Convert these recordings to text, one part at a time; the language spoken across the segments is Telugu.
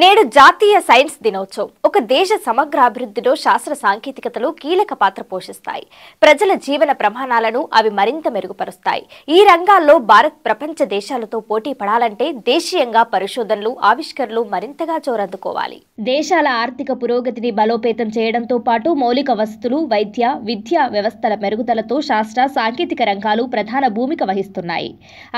నేడు జాతీయ సైన్స్ దినోత్సవం ఒక దేశ సమగ్రాభివృద్ధిలో శాస్త్ర సాంకేతికతలు కీలక పాత్ర పోషిస్తాయి ప్రజల జీవన ప్రమాణాలను అవి మరింత మెరుగుపరుస్తాయి ఈ రంగాల్లో భారత్ ప్రపంచ దేశాలతో పోటీ పడాలంటే దేశీయంగా పరిశోధనలు ఆవిష్కరణలు మరింతగా చోరందుకోవాలి దేశాల ఆర్థిక పురోగతిని బలోపేతం చేయడంతో పాటు మౌలిక వసతులు వైద్య విద్యా వ్యవస్థల మెరుగుదలతో శాస్త్ర సాంకేతిక రంగాలు ప్రధాన భూమిక వహిస్తున్నాయి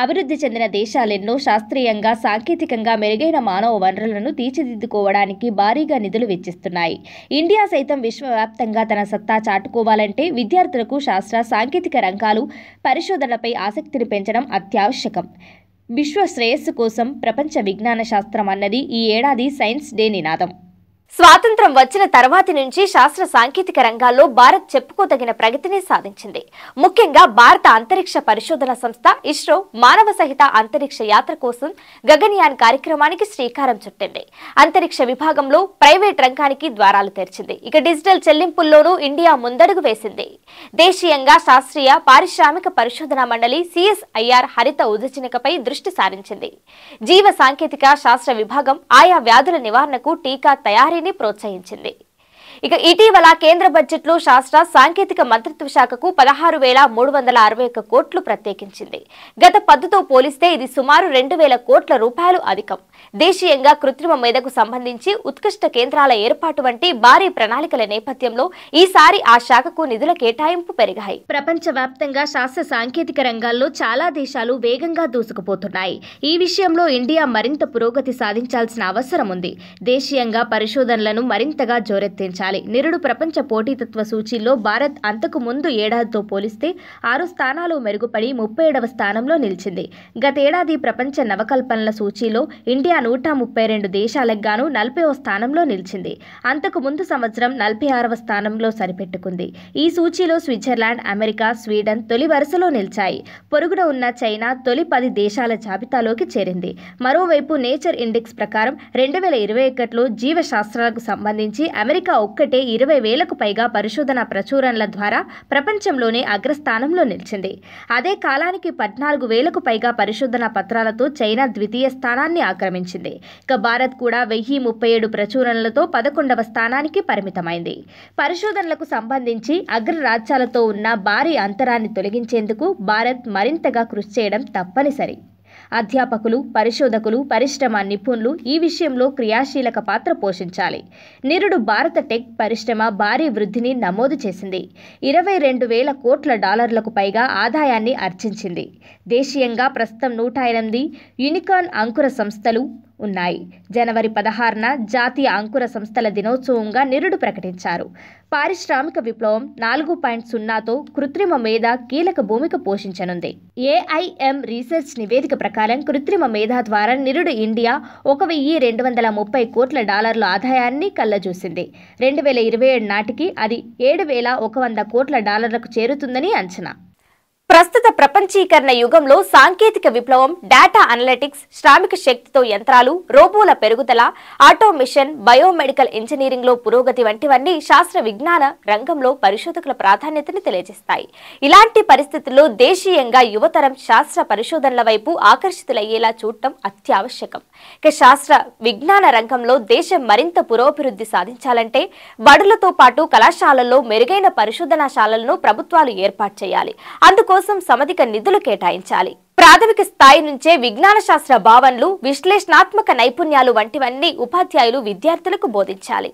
అభివృద్ధి చెందిన దేశాలెన్నో శాస్త్రీయంగా సాంకేతికంగా మెరుగైన మానవ వనరులను తీర్చిదిద్దుకోవడానికి భారీగా నిధులు వెచ్చిస్తున్నాయి ఇండియా సైతం విశ్వవ్యాప్తంగా తన సత్తా చాటుకోవాలంటే విద్యార్థులకు శాస్త్ర సాంకేతిక రంగాలు పరిశోధనలపై ఆసక్తిని పెంచడం అత్యావశ్యకం విశ్వ శ్రేయస్సు కోసం ప్రపంచ విజ్ఞాన శాస్త్రం అన్నది ఈ ఏడాది సైన్స్ డే నినాదం స్వాతంత్రం వచ్చిన తర్వాతి నుంచి శాస్త్ర సాంకేతిక రంగాల్లో భారత్ చెప్పుకోదగిన ప్రగతిని సాధించింది ముఖ్యంగా భారత అంతరిక్ష పరిశోధన సంస్థ ఇస్రో మానవ సహిత అంతరిక్ష యాత్ర కోసం గగన్యాన్ కార్యక్రమానికి శ్రీకారం చుట్టింది అంతరిక్ష విభాగంలో ప్రైవేట్ రంగానికి ద్వారాలు తెరిచింది ఇక డిజిటల్ చెల్లింపుల్లోనూ ఇండియా ముందడుగు వేసింది దేశీయంగా శాస్త్రీయ పారిశ్రామిక పరిశోధన మండలి సిఎస్ఐఆర్ హరిత ఉదజనికపై దృష్టి సారించింది జీవ సాంకేతిక శాస్త్ర విభాగం ఆయా వ్యాధుల నివారణకు టీకా తయారీ వారిని ప్రోత్సహించింది ఇక ఇటీవల కేంద్ర బడ్జెట్లో శాస్త్ర సాంకేతిక మంత్రిత్వ శాఖకు పదహారు వేల మూడు వందల అరవై ఒక్క కోట్లు ప్రత్యేకించింది గత పద్దుతో పోలిస్తే ఇది సుమారు రెండు వేల కోట్ల రూపాయలు అధికం దేశీయంగా కృత్రిమ మేధకు సంబంధించి ఉత్కృష్ట కేంద్రాల ఏర్పాటు వంటి భారీ ప్రణాళికల నేపథ్యంలో ఈసారి ఆ శాఖకు నిధుల కేటాయింపు పెరిగాయి ప్రపంచవ్యాప్తంగా శాస్త్ర సాంకేతిక రంగాల్లో చాలా దేశాలు వేగంగా దూసుకుపోతున్నాయి ఈ విషయంలో ఇండియా మరింత పురోగతి సాధించాల్సిన అవసరం ఉంది దేశీయంగా పరిశోధనలను మరింతగా జోరెత్తించాలి ఉండాలి నిరుడు ప్రపంచ పోటీతత్వ సూచీల్లో భారత్ అంతకు ముందు ఏడాదితో పోలిస్తే ఆరు స్థానాలు మెరుగుపడి ముప్పై ఏడవ స్థానంలో నిలిచింది గతేడాది ప్రపంచ నవకల్పనల సూచీలో ఇండియా నూట ముప్పై రెండు దేశాలకు గాను నలభైవ స్థానంలో నిలిచింది అంతకు ముందు సంవత్సరం నలభై ఆరవ స్థానంలో సరిపెట్టుకుంది ఈ సూచీలో స్విట్జర్లాండ్ అమెరికా స్వీడన్ తొలి వరుసలో నిలిచాయి పొరుగున ఉన్న చైనా తొలి పది దేశాల జాబితాలోకి చేరింది మరోవైపు నేచర్ ఇండెక్స్ ప్రకారం రెండు వేల ఇరవై ఒకటిలో జీవశాస్త్రాలకు సంబంధించి అమెరికా ఒక్క ఒక్కటే ఇరవై వేలకు పైగా పరిశోధన ప్రచురణల ద్వారా ప్రపంచంలోనే అగ్రస్థానంలో నిలిచింది అదే కాలానికి పద్నాలుగు వేలకు పైగా పరిశోధన పత్రాలతో చైనా ద్వితీయ స్థానాన్ని ఆక్రమించింది ఇక భారత్ కూడా వెయ్యి ముప్పై ఏడు ప్రచురణలతో పదకొండవ స్థానానికి పరిమితమైంది పరిశోధనలకు సంబంధించి అగ్రరాజ్యాలతో ఉన్న భారీ అంతరాన్ని తొలగించేందుకు భారత్ మరింతగా కృషి చేయడం తప్పనిసరి అధ్యాపకులు పరిశోధకులు పరిశ్రమ నిపుణులు ఈ విషయంలో క్రియాశీలక పాత్ర పోషించాలి నిరుడు భారత టెక్ పరిశ్రమ భారీ వృద్ధిని నమోదు చేసింది ఇరవై రెండు వేల కోట్ల డాలర్లకు పైగా ఆదాయాన్ని అర్జించింది దేశీయంగా ప్రస్తుతం నూట ఎనిమిది యూనికార్న్ అంకుర సంస్థలు ఉన్నాయి జనవరి పదహారున జాతీయ అంకుర సంస్థల దినోత్సవంగా నిరుడు ప్రకటించారు పారిశ్రామిక విప్లవం నాలుగు పాయింట్ సున్నాతో కృత్రిమ మేధ కీలక భూమిక పోషించనుంది ఏఐఎం రీసెర్చ్ నివేదిక ప్రకారం కృత్రిమ మేధ ద్వారా నిరుడు ఇండియా ఒక వెయ్యి రెండు వందల ముప్పై కోట్ల డాలర్ల ఆదాయాన్ని కళ్ళజూసింది రెండు వేల ఇరవై ఏడు నాటికి అది ఏడు వేల ఒక వంద కోట్ల డాలర్లకు చేరుతుందని అంచనా ప్రస్తుత ప్రపంచీకరణ యుగంలో సాంకేతిక విప్లవం డేటా అనలెటిక్స్ శ్రామిక శక్తితో యంత్రాలు రోబోల పెరుగుదల ఆటోమిషన్ బయోమెడికల్ ఇంజనీరింగ్ లో పురోగతి వంటివన్నీ శాస్త్ర విజ్ఞాన రంగంలో పరిశోధకుల ప్రాధాన్యతని తెలియజేస్తాయి ఇలాంటి పరిస్థితుల్లో దేశీయంగా యువతరం శాస్త్ర పరిశోధనల వైపు ఆకర్షితులయ్యేలా చూడటం అత్యావశ్యకం ఇక శాస్త్ర విజ్ఞాన రంగంలో దేశం మరింత పురోభివృద్ధి సాధించాలంటే బడులతో పాటు కళాశాలల్లో మెరుగైన పరిశోధనాశాలలను ప్రభుత్వాలు ఏర్పాటు చేయాలి అందుకోసం కోసం సమధిక నిధులు కేటాయించాలి ప్రాథమిక స్థాయి నుంచే విజ్ఞాన శాస్త్ర భావనలు విశ్లేషణాత్మక నైపుణ్యాలు వంటివన్నీ ఉపాధ్యాయులు విద్యార్థులకు బోధించాలి